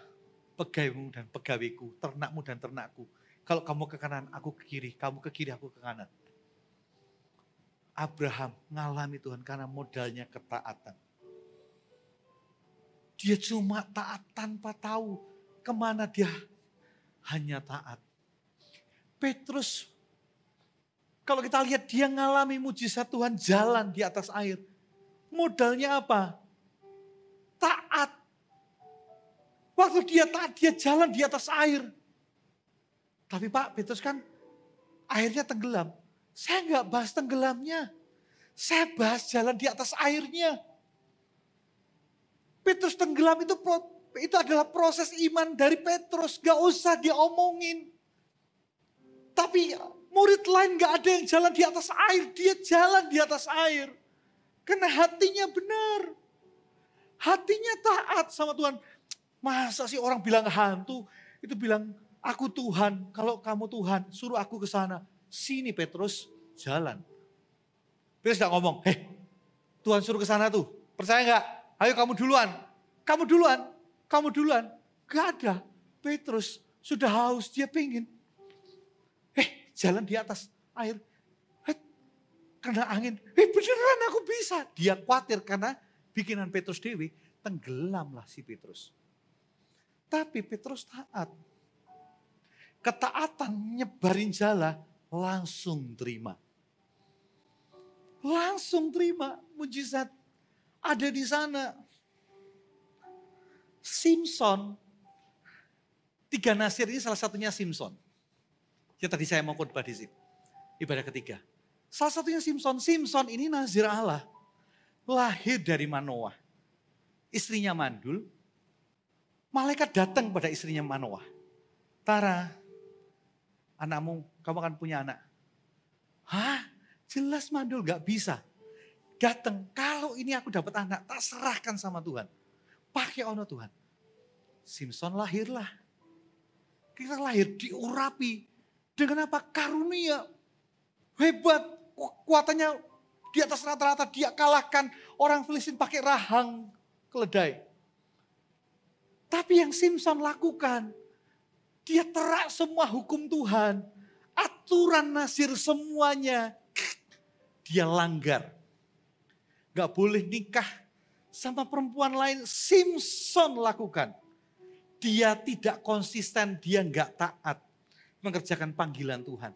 Pegawaimu dan pegawiku, ternakmu dan ternakku. Kalau kamu ke kanan, aku ke kiri. Kamu ke kiri, aku ke kanan. Abraham ngalami Tuhan karena modalnya ketaatan. Dia cuma taat tanpa tahu kemana dia hanya taat. Petrus, kalau kita lihat dia ngalami mujizat Tuhan jalan di atas air. Modalnya apa? Taat. Waktu dia taat, dia jalan di atas air. Tapi Pak, Petrus kan airnya tenggelam. Saya nggak bahas tenggelamnya. Saya bahas jalan di atas airnya. Petrus tenggelam itu itu adalah proses iman dari Petrus. Gak usah diomongin. Tapi murid lain gak ada yang jalan di atas air. Dia jalan di atas air. Karena hatinya benar. Hatinya taat sama Tuhan. Masa sih orang bilang hantu, itu bilang aku Tuhan. Kalau kamu Tuhan, suruh aku ke sana. Sini Petrus, jalan. Petrus gak ngomong, heh Tuhan suruh ke sana tuh. Percaya gak? Ayo kamu duluan. Kamu duluan. Kamu duluan. Gak ada. Petrus sudah haus. Dia pingin. Eh jalan di atas air. Eh, kena angin. Eh beneran aku bisa. Dia khawatir karena bikinan Petrus Dewi. Tenggelamlah si Petrus. Tapi Petrus taat. Ketaatan nyebarin jala langsung terima. Langsung terima mujizat ada di sana. Simpson, tiga nasir ini salah satunya Simpson. Ya tadi saya mau khotbah di sini. Ibadah ketiga. Salah satunya Simpson. Simpson ini nazir Allah. Lahir dari Manoah. Istrinya mandul. Malaikat datang pada istrinya Manoah. Tara, anakmu, kamu akan punya anak. Hah? Jelas mandul, gak bisa. Datang, kalau ini aku dapat anak, tak serahkan sama Tuhan. Pakai ono Tuhan. Simpson lahirlah. Kita lahir diurapi. Dengan apa? Karunia. Hebat. Kekuatannya di atas rata-rata. Dia kalahkan orang Filistin pakai rahang keledai. Tapi yang Simpson lakukan, dia terak semua hukum Tuhan, aturan Nasir semuanya, dia langgar. Gak boleh nikah sama perempuan lain. Simpson lakukan. Dia tidak konsisten, dia gak taat mengerjakan panggilan Tuhan.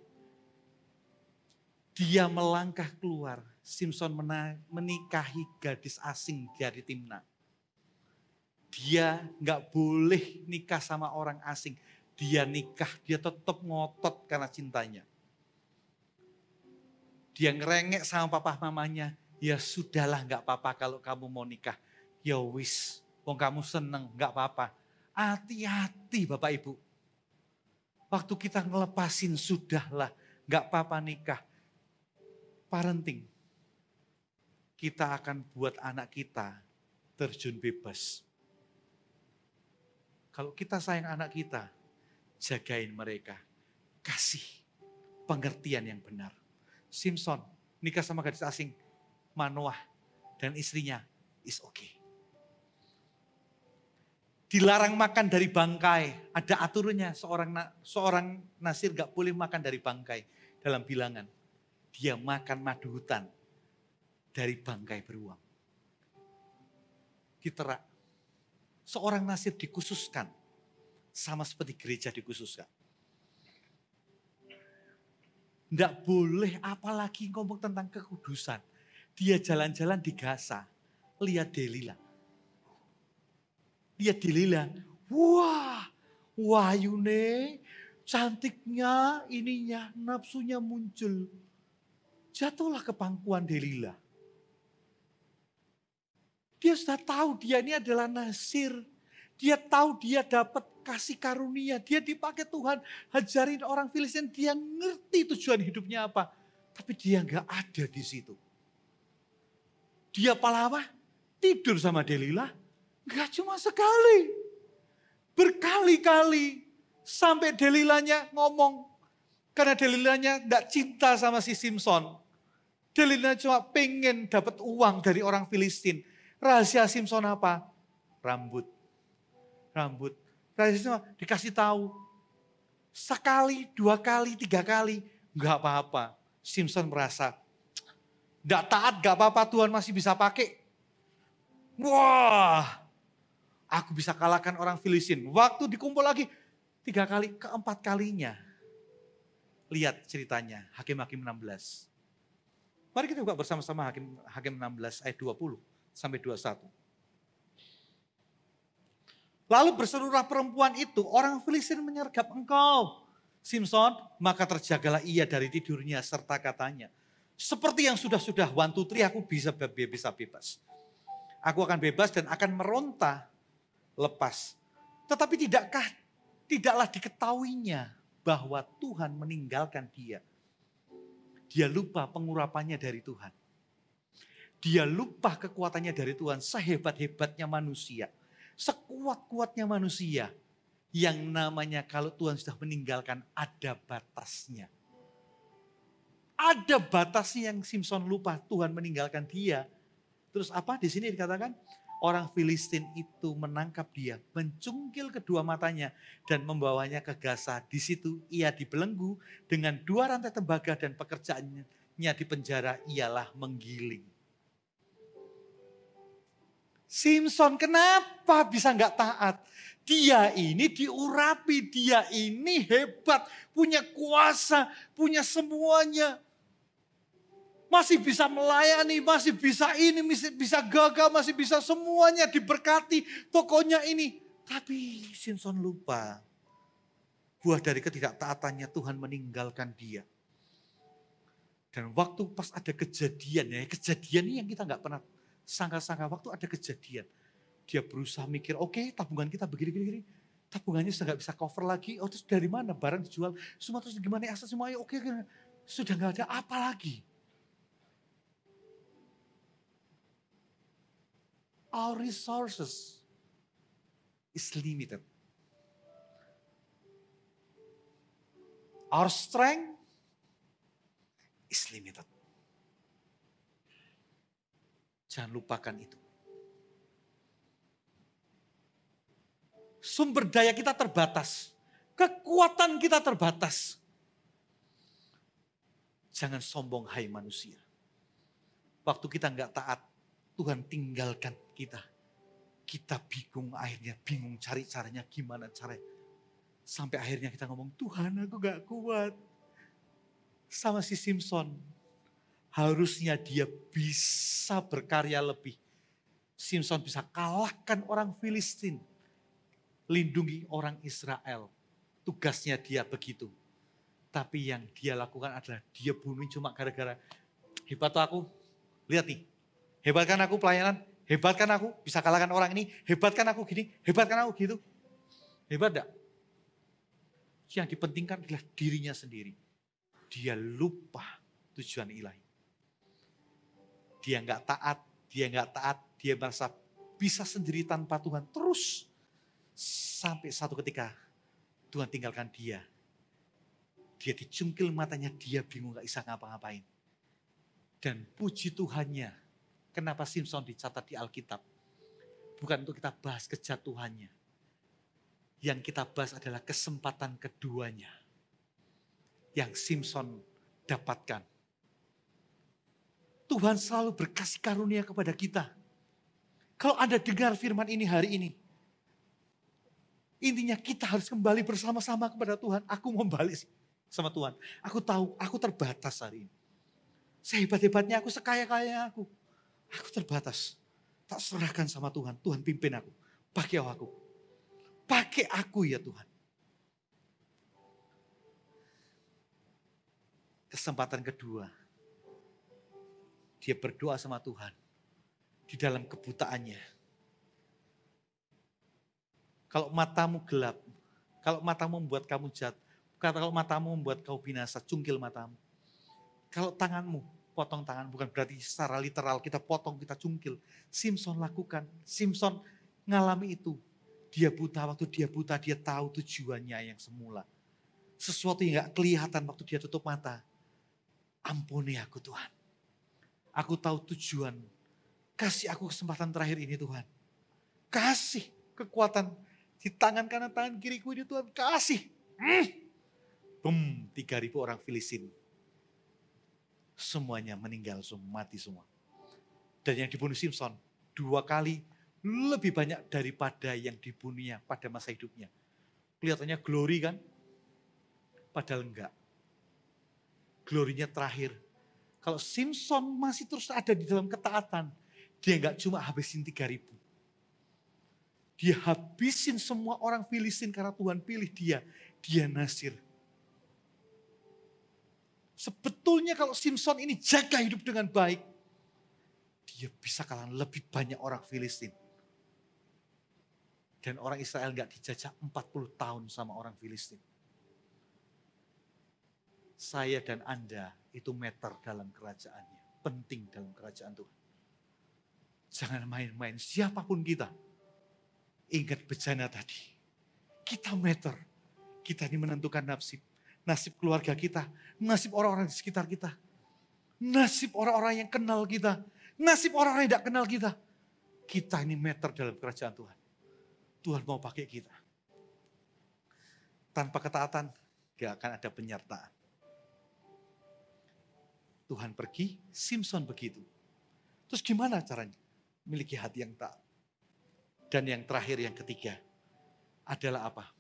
Dia melangkah keluar. Simpson menikahi gadis asing dari Timna. Dia nggak boleh nikah sama orang asing. Dia nikah, dia tetap ngotot karena cintanya. Dia ngerengek sama papa mamanya ya sudahlah nggak apa-apa kalau kamu mau nikah. Ya wis, wong kamu seneng nggak apa-apa. Hati-hati Bapak Ibu. Waktu kita ngelepasin sudahlah nggak apa-apa nikah. Parenting. Kita akan buat anak kita terjun bebas. Kalau kita sayang anak kita, jagain mereka. Kasih pengertian yang benar. Simpson nikah sama gadis asing, Manoah dan istrinya, is okay. Dilarang makan dari bangkai, ada aturannya seorang seorang nasir gak boleh makan dari bangkai dalam bilangan. Dia makan madu hutan dari bangkai beruang. Diterak, seorang nasir dikhususkan sama seperti gereja dikhususkan. Tidak boleh apalagi ngomong tentang kekudusan. Dia jalan-jalan di Gaza. Lihat Delila. Lihat Delila. Wah, Yune. cantiknya, ininya, nafsunya muncul. Jatuhlah ke pangkuan Delila. Dia sudah tahu dia ini adalah nasir. Dia tahu dia dapat kasih karunia. Dia dipakai Tuhan. Hajarin orang Filistin. Dia ngerti tujuan hidupnya apa. Tapi dia nggak ada di situ. Dia pahlawan, tidur sama Delila Gak cuma sekali. Berkali-kali sampai Delilahnya ngomong. Karena Delilahnya nggak cinta sama si Simpson. Delilah cuma pengen dapat uang dari orang Filistin. Rahasia Simpson apa? Rambut. Rambut. Rahasia Simpson dikasih tahu. Sekali, dua kali, tiga kali. Gak apa-apa. Simpson merasa Gak taat gak apa-apa Tuhan masih bisa pakai. Wah, aku bisa kalahkan orang Filistin. Waktu dikumpul lagi, tiga kali, keempat kalinya. Lihat ceritanya, Hakim-Hakim 16. Mari kita buka bersama-sama Hakim, Hakim 16 ayat 20 sampai 21. Lalu berserulah perempuan itu, orang Filistin menyergap engkau. Simpson, maka terjagalah ia dari tidurnya serta katanya, seperti yang sudah-sudah one, two, three, aku bisa, bisa bebas. Aku akan bebas dan akan meronta lepas. Tetapi tidakkah tidaklah diketahuinya bahwa Tuhan meninggalkan dia. Dia lupa pengurapannya dari Tuhan. Dia lupa kekuatannya dari Tuhan. Sehebat-hebatnya manusia. Sekuat-kuatnya manusia. Yang namanya kalau Tuhan sudah meninggalkan ada batasnya ada batasnya yang Simpson lupa, Tuhan meninggalkan dia. Terus apa di sini dikatakan? Orang Filistin itu menangkap dia, mencungkil kedua matanya dan membawanya ke Gaza. Di situ ia dibelenggu dengan dua rantai tembaga dan pekerjaannya di penjara ialah menggiling. Simpson kenapa bisa nggak taat? Dia ini diurapi, dia ini hebat, punya kuasa, punya semuanya masih bisa melayani, masih bisa ini, masih bisa gagal, masih bisa semuanya diberkati tokonya ini. Tapi Simpson lupa. Buah dari ketidaktaatannya Tuhan meninggalkan dia. Dan waktu pas ada kejadian, ya kejadian ini yang kita nggak pernah sangka-sangka. Waktu ada kejadian, dia berusaha mikir, oke okay, tabungan kita begini begini tabungannya sudah nggak bisa cover lagi. Oh terus dari mana barang dijual, semua terus gimana aset semuanya, oke, sudah nggak ada apa lagi our resources is limited. Our strength is limited. Jangan lupakan itu. Sumber daya kita terbatas, kekuatan kita terbatas. Jangan sombong, hai manusia. Waktu kita nggak taat, Tuhan tinggalkan kita. Kita bingung akhirnya, bingung cari caranya, gimana caranya. Sampai akhirnya kita ngomong, Tuhan aku gak kuat. Sama si Simpson, harusnya dia bisa berkarya lebih. Simpson bisa kalahkan orang Filistin. Lindungi orang Israel. Tugasnya dia begitu. Tapi yang dia lakukan adalah dia bunuh cuma gara-gara hebat aku. Lihat nih, hebatkan aku pelayanan, hebatkan aku bisa kalahkan orang ini, hebatkan aku gini, hebatkan aku gitu. Hebat gak? Yang dipentingkan adalah dirinya sendiri. Dia lupa tujuan ilahi. Dia nggak taat, dia nggak taat, dia merasa bisa sendiri tanpa Tuhan terus sampai satu ketika Tuhan tinggalkan dia. Dia dicungkil matanya, dia bingung gak bisa ngapa-ngapain. Dan puji Tuhannya, Kenapa Simpson dicatat di Alkitab? Bukan untuk kita bahas kejatuhannya. Yang kita bahas adalah kesempatan keduanya. Yang Simpson dapatkan. Tuhan selalu berkasih karunia kepada kita. Kalau Anda dengar firman ini hari ini, intinya kita harus kembali bersama-sama kepada Tuhan. Aku mau balik sama Tuhan. Aku tahu, aku terbatas hari ini. Sehebat-hebatnya aku, sekaya-kaya aku. Aku terbatas. Tak serahkan sama Tuhan. Tuhan pimpin aku. Pakai aku. Pakai aku ya Tuhan. Kesempatan kedua. Dia berdoa sama Tuhan. Di dalam kebutaannya. Kalau matamu gelap. Kalau matamu membuat kamu jatuh. Kalau matamu membuat kau binasa, cungkil matamu. Kalau tanganmu potong tangan bukan berarti secara literal kita potong, kita cungkil. Simpson lakukan, Simpson ngalami itu. Dia buta, waktu dia buta dia tahu tujuannya yang semula. Sesuatu yang gak kelihatan waktu dia tutup mata. Ampuni aku Tuhan. Aku tahu tujuan. Kasih aku kesempatan terakhir ini Tuhan. Kasih kekuatan di tangan kanan tangan kiriku ini Tuhan. Kasih. Hmm. Bum, 3000 orang Filistin semuanya meninggal semua, mati semua. Dan yang dibunuh Simpson dua kali lebih banyak daripada yang dibunuhnya pada masa hidupnya. Kelihatannya glory kan? Padahal enggak. Glorinya terakhir. Kalau Simpson masih terus ada di dalam ketaatan, dia enggak cuma habisin 3000. Dia habisin semua orang Filistin karena Tuhan pilih dia. Dia Nasir Sebetulnya kalau Simpson ini jaga hidup dengan baik, dia bisa kalah lebih banyak orang Filistin. Dan orang Israel nggak dijajah 40 tahun sama orang Filistin. Saya dan Anda itu meter dalam kerajaannya. Penting dalam kerajaan Tuhan. Jangan main-main siapapun kita. Ingat bejana tadi. Kita meter. Kita ini menentukan nafsi nasib keluarga kita, nasib orang-orang di sekitar kita, nasib orang-orang yang kenal kita, nasib orang-orang yang tidak kenal kita. Kita ini meter dalam kerajaan Tuhan. Tuhan mau pakai kita. Tanpa ketaatan, gak akan ada penyertaan. Tuhan pergi, Simpson begitu. Terus gimana caranya? Miliki hati yang taat. Dan yang terakhir, yang ketiga adalah apa?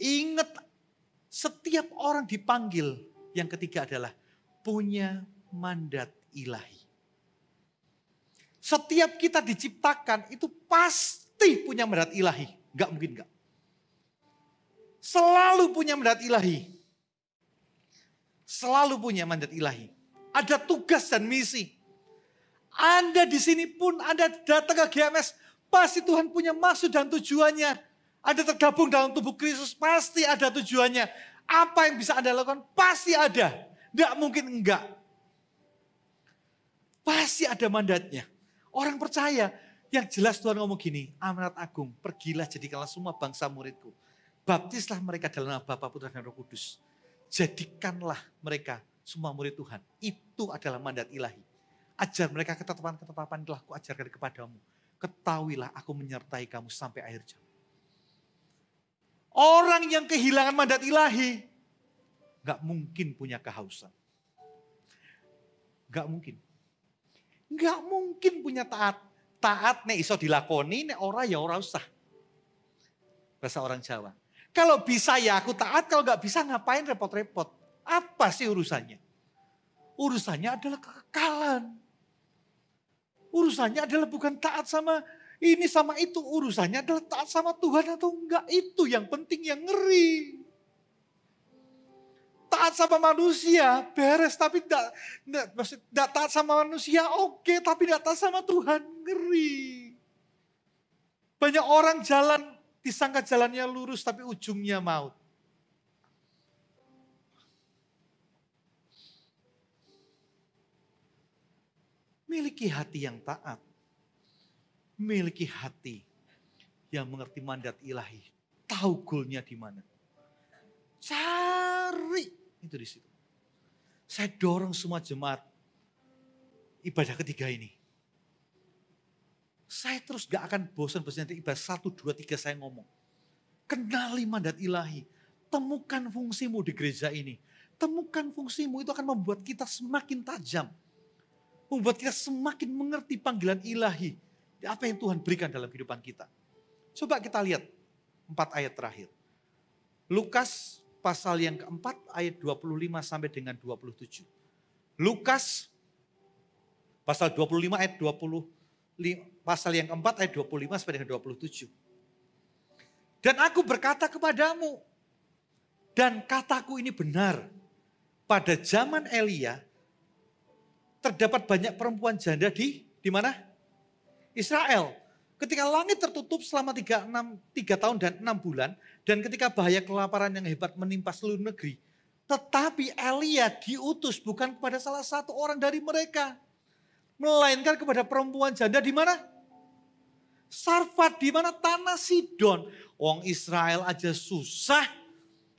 Ingat setiap orang dipanggil. Yang ketiga adalah punya mandat ilahi. Setiap kita diciptakan itu pasti punya mandat ilahi. Gak mungkin gak. Selalu punya mandat ilahi. Selalu punya mandat ilahi. Ada tugas dan misi. Anda di sini pun Anda datang ke GMS. Pasti Tuhan punya maksud dan tujuannya anda tergabung dalam tubuh Kristus, pasti ada tujuannya. Apa yang bisa Anda lakukan, pasti ada. Tidak mungkin enggak. Pasti ada mandatnya. Orang percaya, yang jelas Tuhan ngomong gini, amanat agung, pergilah jadikanlah semua bangsa muridku. Baptislah mereka dalam nama Bapa, Putra, dan Roh Kudus. Jadikanlah mereka semua murid Tuhan. Itu adalah mandat ilahi. Ajar mereka ketetapan-ketetapan telah kuajarkan kepadamu. Ketahuilah aku menyertai kamu sampai akhir zaman. Orang yang kehilangan mandat ilahi gak mungkin punya kehausan. Gak mungkin. Gak mungkin punya taat. Taat nih iso dilakoni, nih ora ya ora usah. Bahasa orang Jawa. Kalau bisa ya aku taat, kalau gak bisa ngapain repot-repot. Apa sih urusannya? Urusannya adalah kekekalan. Urusannya adalah bukan taat sama ini sama itu urusannya adalah taat sama Tuhan atau enggak. Itu yang penting yang ngeri. Taat sama manusia beres tapi enggak, maksud tidak taat sama manusia oke okay, tapi enggak taat sama Tuhan ngeri. Banyak orang jalan disangka jalannya lurus tapi ujungnya maut. Miliki hati yang taat Miliki hati yang mengerti mandat ilahi. Tahu goalnya di mana. Cari itu di situ. Saya dorong semua jemaat ibadah ketiga ini. Saya terus gak akan bosan bosan ibadah satu dua tiga saya ngomong. Kenali mandat ilahi. Temukan fungsimu di gereja ini. Temukan fungsimu itu akan membuat kita semakin tajam. Membuat kita semakin mengerti panggilan ilahi apa yang Tuhan berikan dalam kehidupan kita? Coba kita lihat empat ayat terakhir. Lukas pasal yang keempat ayat 25 sampai dengan 27. Lukas pasal 25 ayat 25, pasal yang keempat ayat 25 sampai dengan 27. Dan aku berkata kepadamu dan kataku ini benar. Pada zaman Elia terdapat banyak perempuan janda di di mana? Israel. Ketika langit tertutup selama 3, 6, 3 tahun dan 6 bulan, dan ketika bahaya kelaparan yang hebat menimpa seluruh negeri, tetapi Elia diutus bukan kepada salah satu orang dari mereka, melainkan kepada perempuan janda di mana? Sarfat di mana tanah Sidon. Wong Israel aja susah.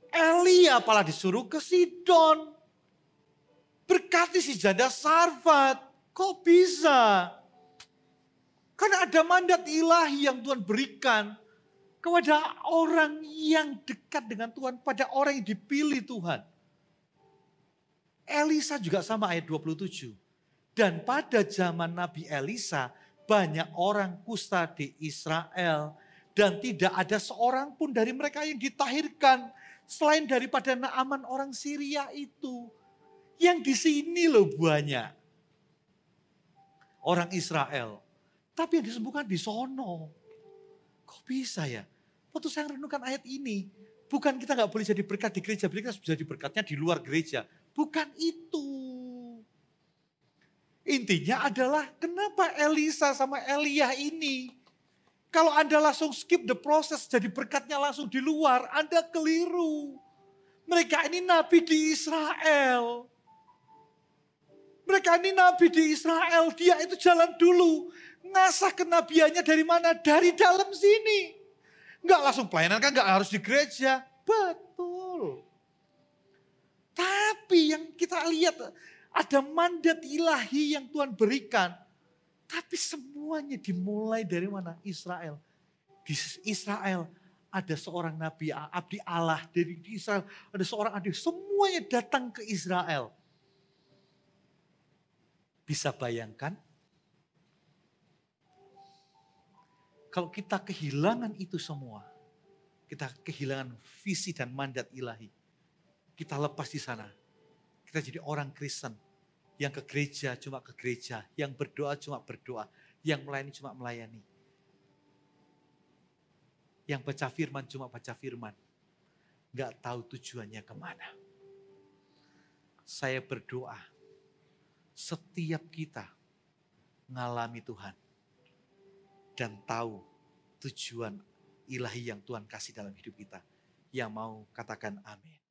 Elia malah disuruh ke Sidon. Berkati si janda Sarfat. Kok bisa? Karena ada mandat ilahi yang Tuhan berikan kepada orang yang dekat dengan Tuhan, pada orang yang dipilih Tuhan. Elisa juga sama ayat 27. Dan pada zaman Nabi Elisa, banyak orang kusta di Israel. Dan tidak ada seorang pun dari mereka yang ditahirkan. Selain daripada Naaman orang Syria itu. Yang di sini loh banyak. Orang Israel tapi yang disembuhkan di sono. Kok bisa ya? Waktu saya renungkan ayat ini, bukan kita nggak boleh jadi berkat di gereja, kita harus jadi berkatnya di luar gereja. Bukan itu. Intinya adalah kenapa Elisa sama Elia ini kalau Anda langsung skip the process jadi berkatnya langsung di luar, Anda keliru. Mereka ini nabi di Israel. Mereka ini nabi di Israel, dia itu jalan dulu. Ngasah kenabiannya dari mana? Dari dalam sini. Enggak langsung pelayanan kan enggak harus di gereja. Betul. Tapi yang kita lihat ada mandat ilahi yang Tuhan berikan. Tapi semuanya dimulai dari mana? Israel. Di Israel ada seorang nabi abdi Allah dari Israel. Ada seorang abdi. Semuanya datang ke Israel. Bisa bayangkan Kalau kita kehilangan itu semua, kita kehilangan visi dan mandat ilahi. Kita lepas di sana. Kita jadi orang Kristen yang ke gereja cuma ke gereja, yang berdoa cuma berdoa, yang melayani cuma melayani. Yang baca firman cuma baca firman. Gak tahu tujuannya kemana. Saya berdoa, setiap kita ngalami Tuhan dan tahu tujuan ilahi yang Tuhan kasih dalam hidup kita. Yang mau katakan amin.